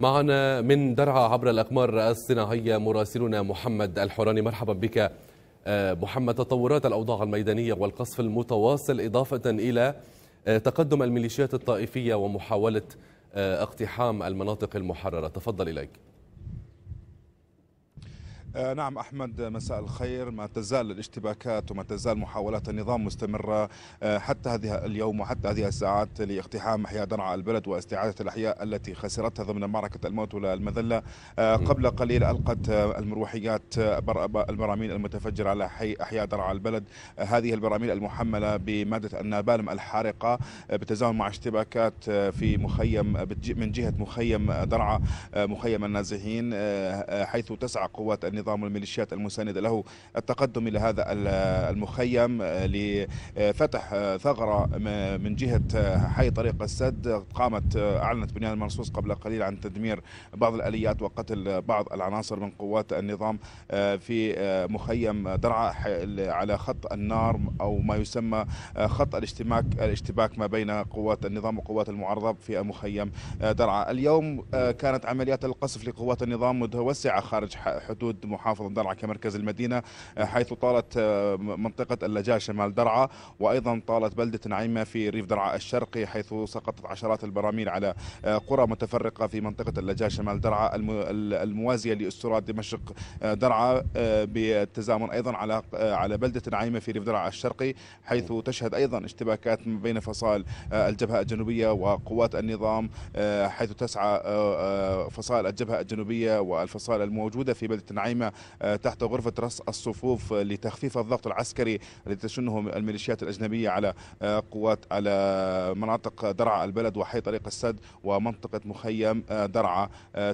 معنا من درعا عبر الأقمار الصناعية مراسلنا محمد الحوراني مرحبا بك آه، محمد تطورات الأوضاع الميدانية والقصف المتواصل إضافة إلى آه، تقدم الميليشيات الطائفية ومحاولة آه، اقتحام المناطق المحررة تفضل إليك آه، نعم أحمد مساء الخير ما تزال الاشتباكات وما تزال محاولات النظام مستمرة آه، حتى هذه اليوم وحتى هذه الساعات لاقتحام أحياء درعا البلد واستعادة الأحياء التي خسرتها ضمن معركة الموت والمذلة آه، قبل قليل ألقت المروحيات البراميل المتفجرة على حي أحياء درعا البلد هذه البراميل المحملة بمادة النابالم الحارقة بالتزامن مع اشتباكات في مخيم من جهة مخيم درعا مخيم النازحين حيث تسعى قوات النظام النظام والميليشيات المساندة له التقدم إلى هذا المخيم آه، لفتح آه، ثغرة من جهة آه، حي طريق السد قامت أعلنت بنيان المرصوص قبل قليل عن تدمير بعض الآليات وقتل بعض العناصر من قوات النظام في مخيم درعا على خط النار أو ما يسمى خط الاشتباك الاشتباك ما بين قوات النظام وقوات المعارضة في مخيم درعا اليوم كانت عمليات القصف لقوات النظام متوسعة خارج حدود محافظة درعا كمركز المدينة آه، حيث طالت آه، منطقة اللجاء شمال درعا وأيضا طالت بلدة نعيمة في ريف درعا الشرقي حيث سقطت عشرات البراميل على آه، قرى متفرقة في منطقة اللجاء شمال درعا الموازية لأسترات دمشق درعا بالتزامن أيضا على على بلدة نعيمة في ريف درعا الشرقي حيث تشهد أيضا اشتباكات بين فصائل الجبهة الجنوبية وقوات النظام حيث تسعى فصائل الجبهة الجنوبية والفصائل الموجودة في بلدة نعيمة القائمة آه، تحت غرفة رص الصفوف آه، لتخفيف الضغط العسكري الذي تشنه الميليشيات الأجنبية على آه، قوات على مناطق درعا البلد وحي طريق السد ومنطقة مخيم درعا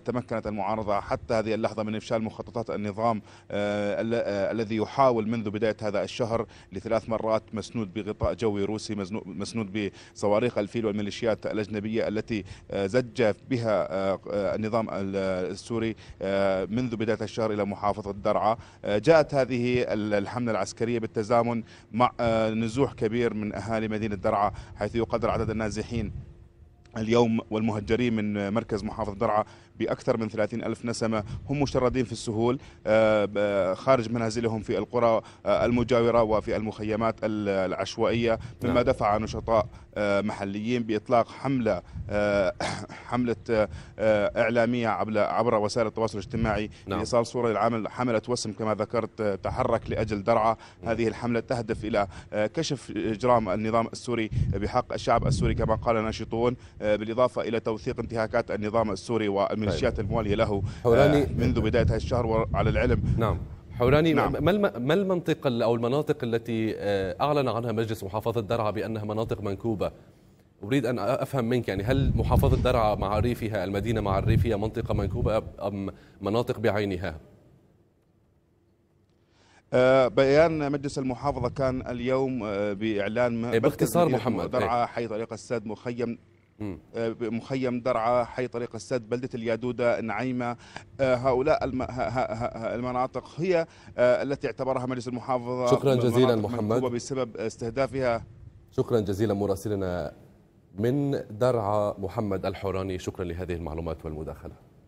تمكنت المعارضة حتى هذه اللحظة من إفشال مخططات النظام الذي يحاول منذ بداية هذا الشهر لثلاث مرات مسنود بغطاء جوي روسي مسنود بصواريخ الفيل والميليشيات الأجنبية التي زج بها النظام السوري منذ بداية الشهر إلى محافظة درعا آه، جاءت هذه الحملة العسكرية بالتزامن مع آه، نزوح كبير من أهالي مدينة درعا حيث يقدر عدد النازحين اليوم والمهجرين من مركز محافظة درعا بأكثر من 30 ألف نسمة هم مشردين في السهول آه، خارج منازلهم في القرى آه، المجاورة وفي المخيمات العشوائية مما نعم. دفع نشطاء آه، محليين بإطلاق حملة حملة إعلامية عبر وسائل التواصل الاجتماعي نعم. لإيصال صورة للعمل حملة وسم كما ذكرت تحرك لأجل درعا نعم. هذه الحملة تهدف إلى كشف إجرام النظام السوري بحق الشعب السوري كما قال ناشطون آه، بالاضافه الى توثيق انتهاكات النظام السوري والميليشيات طيب. المواليه له آه، منذ بدايه هذا الشهر وعلى العلم نعم حوراني نعم. ما المنطقة أو المناطق التي آه، أعلن عنها مجلس محافظة درعا بأنها مناطق منكوبة أريد أن أفهم منك يعني هل محافظة درعا مع ريفها المدينة مع الريف هي منطقة منكوبة أم مناطق بعينها؟ بيان مجلس المحافظة كان اليوم بإعلان إيه، باختصار محمد درعا إيه. حي طريق السد مخيم آه، مخيم درعا حي طريق السد بلدة اليادودة نعيمة آه، هؤلاء المناطق هي آه، التي اعتبرها مجلس المحافظة شكرا جزيلا محمد بسبب استهدافها شكرا جزيلا مراسلنا من درعا محمد الحوراني شكرا لهذه المعلومات والمداخله